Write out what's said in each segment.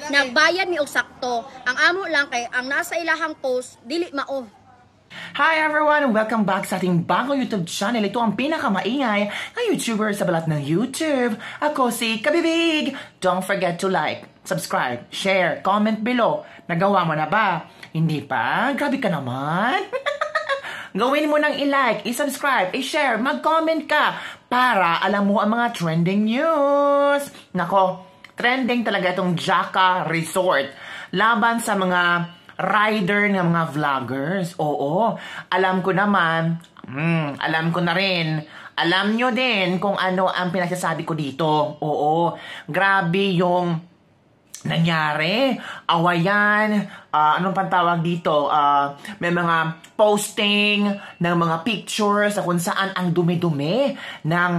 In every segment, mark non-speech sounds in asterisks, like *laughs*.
nagbayad eh. mi og sakto. Ang amo lang kay ang nasa ilahang post dili mao. Hi everyone! Welcome back sa ating bagong YouTube channel. Ito ang pinakamaingay na YouTuber sa balat ng YouTube. Ako si Kabibig! Don't forget to like, subscribe, share, comment below. Nagawa mo na ba? Hindi pa? Grabe ka naman! *laughs* Gawin mo nang i-like, i-subscribe, i-share, mag-comment ka para alam mo ang mga trending news. Nako, Trending talaga itong Jaka Resort laban sa mga rider ng mga vloggers. Oo, alam ko naman, mm, alam ko na rin, alam nyo din kung ano ang pinagsasabi ko dito. Oo, grabe yung nangyari, awayan, uh, anong pantawag dito, uh, may mga posting ng mga pictures sa kung saan ang dumi-dumi ng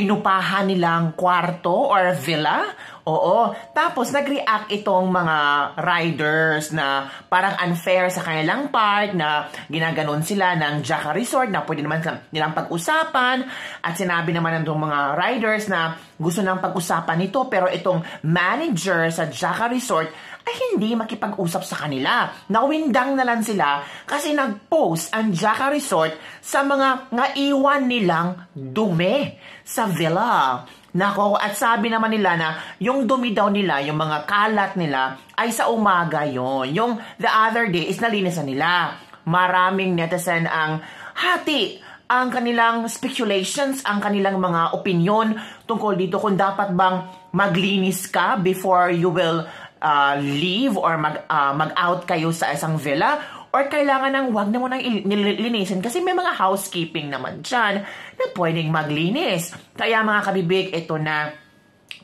inupahan nilang kwarto or villa Oo. Tapos nag-react itong mga riders na parang unfair sa kanilang part na ginaganon sila ng Jaka Resort na pwede naman nilang pag-usapan at sinabi naman ng mga riders na gusto nang pag-usapan nito pero itong manager sa Jaka Resort ay hindi makipag-usap sa kanila. Nawindang na lang sila kasi nag-post ang Jaka Resort sa mga ngaiwan nilang dumi sa villa. Nako, at sabi naman nila na yung dumi daw nila, yung mga kalat nila, ay sa umaga yon. Yung the other day is nalinisan nila. Maraming netizen ang hati ang kanilang speculations, ang kanilang mga opinion tungkol dito kung dapat bang maglinis ka before you will uh, leave or mag, uh, mag-out kayo sa isang villa or kailangan ng wag na mo nang linisin kasi may mga housekeeping naman dyan na pwedeng maglinis. Kaya mga kabibig, ito na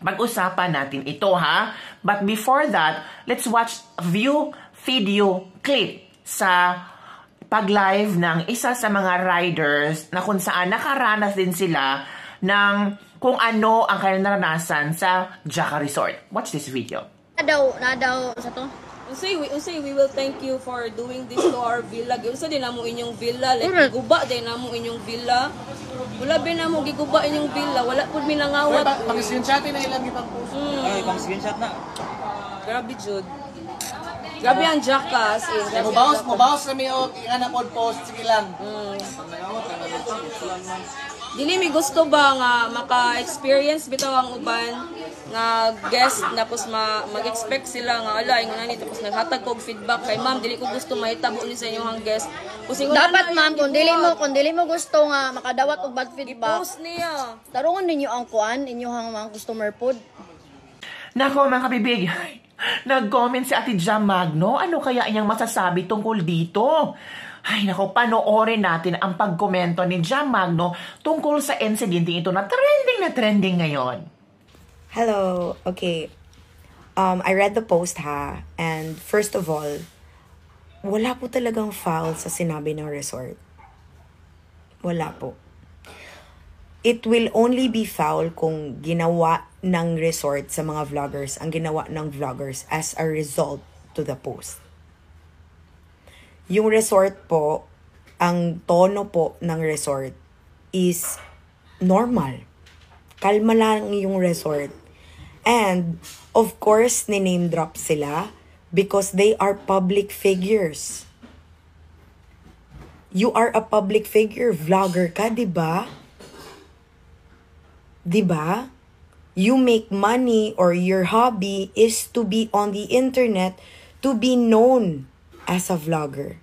pag-usapan natin ito ha. But before that, let's watch view video clip sa pag-live ng isa sa mga riders na kung saan nakaranas din sila ng kung ano ang kanilang naranasan sa Jaka Resort. Watch this video. Na daw, na daw sa to. Unsay we usay, we will thank you for doing this to our villa. Unsa din namo inyong villa? Like guba din namo inyong villa. Wala ba namo giguba inyong villa? Wala pud mi nangawat. Pag screenshot na ilang ibang post. Ay, hmm. eh, pang screenshot na. Grabe jud. Grabe ang jackass. Eh. Mabawas, mabawas na may o, oh, na pod post, sige lang. Mm. Dili mi gusto ba nga maka-experience bitaw ang uban nga guest napos ma mag-expect sila nga ala ingon ani tapos naghatag kog feedback kay ma'am dili ko gusto mahitabo ni sa inyong guest Pusing dapat ma'am kung dili mo kung dili mo gusto nga makadawat og bad feedback post niya tarungon ninyo ang kuan inyong mga customer pod Nako mga kabibig Nag-comment si Ate Jam Magno, ano kaya inyang masasabi tungkol dito? Ay nako, panoorin natin ang pagkomento ni Jam Magno tungkol sa insidente ito na trending na trending ngayon. Hello. Okay. Um, I read the post ha. And first of all, wala po talagang foul sa sinabi ng resort. Wala po. It will only be foul kung ginawa ng resort sa mga vloggers ang ginawa ng vloggers as a result to the post. Yung resort po, ang tono po ng resort is normal. Kalma lang yung resort And, of course, ni-name drop sila because they are public figures. You are a public figure. Vlogger ka, di ba? Di ba? You make money or your hobby is to be on the internet to be known as a vlogger.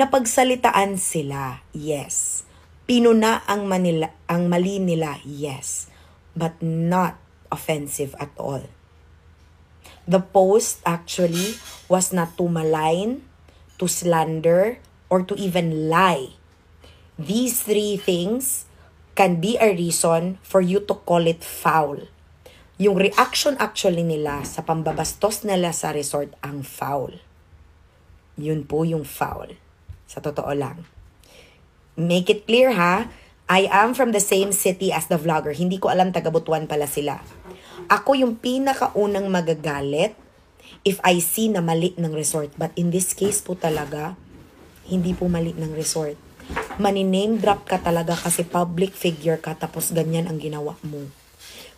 Napagsalitaan sila, yes. Pinuna ang, manila, ang mali nila, yes. But not offensive at all. The post actually was not to malign, to slander, or to even lie. These three things can be a reason for you to call it foul. Yung reaction actually nila sa pambabastos nila sa resort ang foul. Yun po yung foul. Sa totoo lang. Make it clear ha, I am from the same city as the vlogger. Hindi ko alam taga Butuan pala sila. Ako yung pinakaunang magagalit if I see na mali ng resort. But in this case po talaga, hindi po mali ng resort. Mani-name drop ka talaga kasi public figure ka tapos ganyan ang ginawa mo.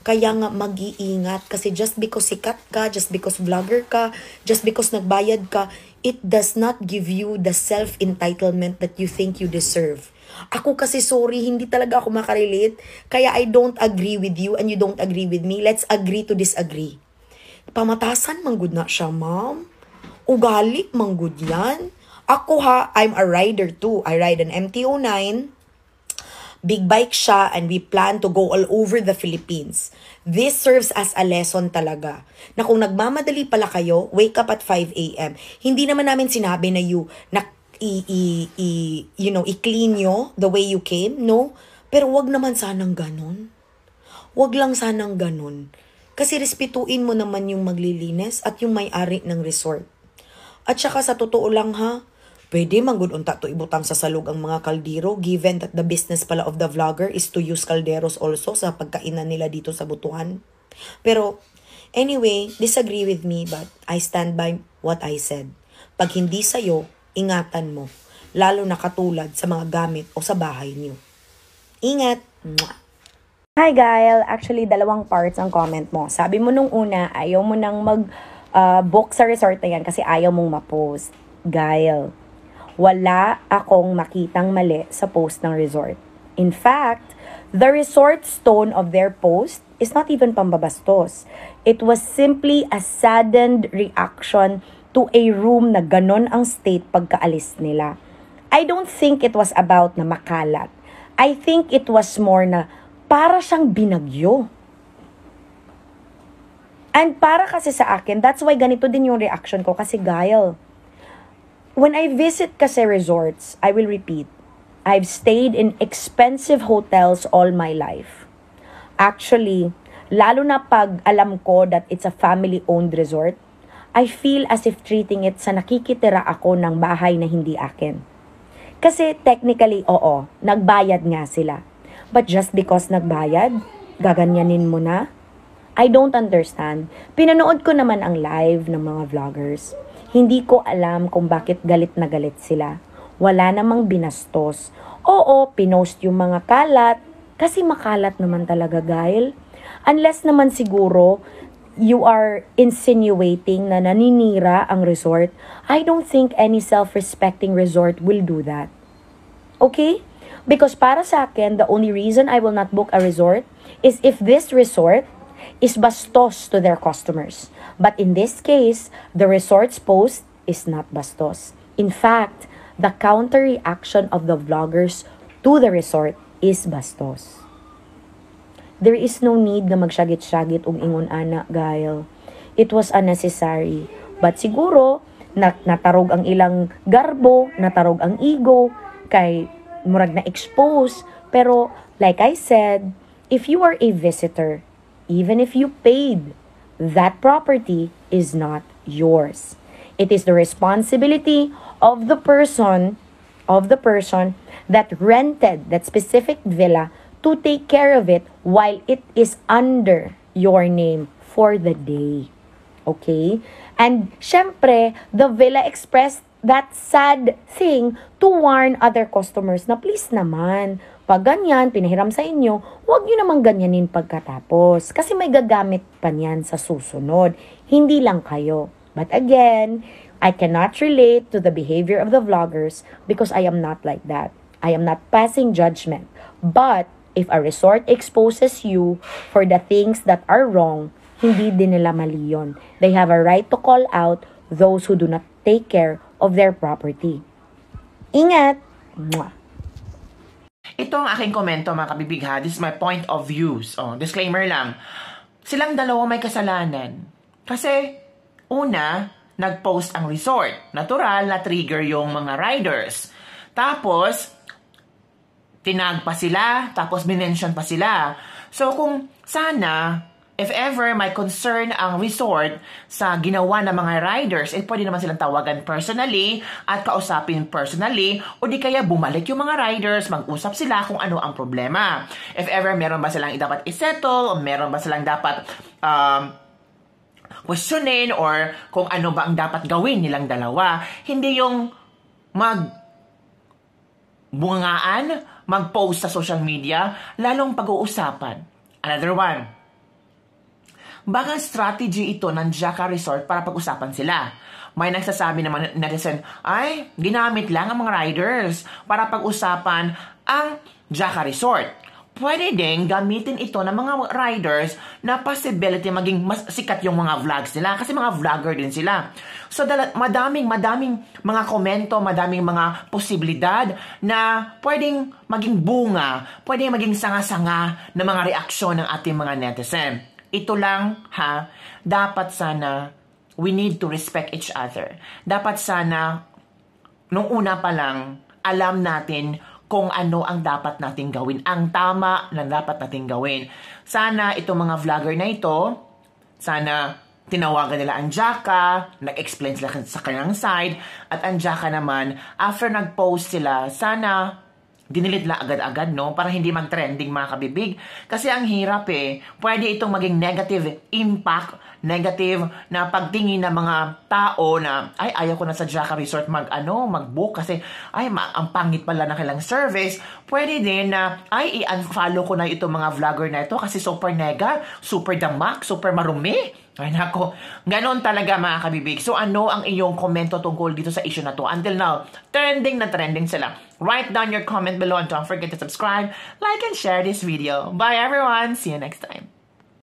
Kaya nga mag-iingat kasi just because sikat ka, just because vlogger ka, just because nagbayad ka, it does not give you the self-entitlement that you think you deserve. Ako kasi sorry, hindi talaga ako makarelate. Kaya I don't agree with you and you don't agree with me. Let's agree to disagree. Pamatasan man good na siya, ma'am. Ugali man good yan. Ako ha, I'm a rider too. I ride an MT-09. Big bike siya and we plan to go all over the Philippines. This serves as a lesson talaga. Na kung nagmamadali pala kayo, wake up at 5 a.m. Hindi naman namin sinabi na you, na, i, i, i, you know, i-clean nyo the way you came, no? Pero wag naman sanang ganun. Wag lang sanang ganun. Kasi respetuin mo naman yung maglilinis at yung may-ari ng resort. At saka sa totoo lang ha, Pwede man gud unta to ibutang sa salog ang mga kaldero given that the business pala of the vlogger is to use calderos also sa pagkainan nila dito sa butuhan. Pero anyway, disagree with me but I stand by what I said. Pag hindi sa'yo, ingatan mo. Lalo na katulad sa mga gamit o sa bahay niyo. Ingat! Hi Gael, actually dalawang parts ang comment mo. Sabi mo nung una, ayaw mo nang mag uh, book sa resort na yan kasi ayaw mong ma-post. Gael, wala akong makitang mali sa post ng resort. In fact, the resort's tone of their post is not even pambabastos. It was simply a saddened reaction to a room na ganon ang state pagkaalis nila. I don't think it was about na makalat. I think it was more na para siyang binagyo. And para kasi sa akin, that's why ganito din yung reaction ko kasi Gail, When I visit kasi resorts, I will repeat, I've stayed in expensive hotels all my life. Actually, lalo na pag alam ko that it's a family-owned resort, I feel as if treating it sa nakikitira ako ng bahay na hindi akin. Kasi technically, oo, nagbayad nga sila. But just because nagbayad, gaganyanin mo na? I don't understand. Pinanood ko naman ang live ng mga vloggers. Hindi ko alam kung bakit galit na galit sila. Wala namang binastos. Oo, pinost yung mga kalat. Kasi makalat naman talaga, Gail. Unless naman siguro, you are insinuating na naninira ang resort, I don't think any self-respecting resort will do that. Okay? Because para sa akin, the only reason I will not book a resort is if this resort is bastos to their customers. But in this case, the resort's post is not bastos. In fact, the counter reaction of the vloggers to the resort is bastos. There is no need na magsyagit-syagit og ingon ana Gail. It was unnecessary. But siguro, nat natarog ang ilang garbo, natarog ang ego, kay murag na expose. Pero, like I said, if you are a visitor, even if you paid, that property is not yours. It is the responsibility of the person of the person that rented that specific villa to take care of it while it is under your name for the day. Okay? And syempre, the villa expressed that sad thing to warn other customers na please naman, pag ganyan, pinahiram sa inyo, huwag nyo namang ganyanin pagkatapos. Kasi may gagamit pa niyan sa susunod. Hindi lang kayo. But again, I cannot relate to the behavior of the vloggers because I am not like that. I am not passing judgment. But if a resort exposes you for the things that are wrong, hindi din nila mali yun. They have a right to call out those who do not take care of their property. Ingat! Mwah. Ito ang aking komento mga kabibig ha. This is my point of views. Oh, disclaimer lang. Silang dalawa may kasalanan. Kasi, una, nag-post ang resort. Natural na trigger yung mga riders. Tapos, tinag pa sila, tapos minention pa sila. So kung sana if ever may concern ang resort sa ginawa ng mga riders, eh pwede naman silang tawagan personally at kausapin personally o di kaya bumalik yung mga riders, mag-usap sila kung ano ang problema. If ever meron ba silang dapat isettle o meron ba silang dapat um, questionin or kung ano ba ang dapat gawin nilang dalawa. Hindi yung mag bungaan, mag-post sa social media, lalong pag-uusapan. Another one, Baka strategy ito ng Jaka Resort para pag-usapan sila. May nagsasabi naman na netizen, ay, ginamit lang ang mga riders para pag-usapan ang Jaka Resort. Pwede ding gamitin ito ng mga riders na possibility maging mas sikat yung mga vlogs nila kasi mga vlogger din sila. So dala, madaming madaming mga komento, madaming mga posibilidad na pwedeng maging bunga, pwedeng maging sanga-sanga ng mga reaksyon ng ating mga netizen. Ito lang ha, dapat sana we need to respect each other. Dapat sana nung una pa lang alam natin kung ano ang dapat nating gawin, ang tama na dapat nating gawin. Sana itong mga vlogger na ito, sana tinawagan nila ang Jaka, nag-explain sila sa kanyang side, at ang Jaka naman, after nag-post sila, sana dinilid la agad-agad, no? Para hindi mag-trending, mga kabibig. Kasi ang hirap, eh. Pwede itong maging negative impact, negative na pagtingin ng mga tao na, ay, ayaw ko na sa Jaca Resort mag, ano, mag-book kasi, ay, ma- ang pangit pala ng kailang service. Pwede din na, ay, i-unfollow ko na itong mga vlogger na ito kasi super nega, super damak, super marumi. Ay nako, ganon talaga mga kabibig. So ano ang iyong komento tungkol dito sa issue na to? Until now, trending na trending sila. Write down your comment below and don't forget to subscribe, like, and share this video. Bye everyone! See you next time!